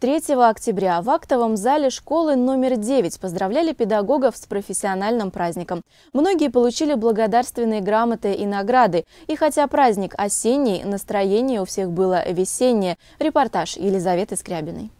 3 октября в актовом зале школы номер 9 поздравляли педагогов с профессиональным праздником. Многие получили благодарственные грамоты и награды. И хотя праздник осенний, настроение у всех было весеннее. Репортаж Елизаветы Скрябиной.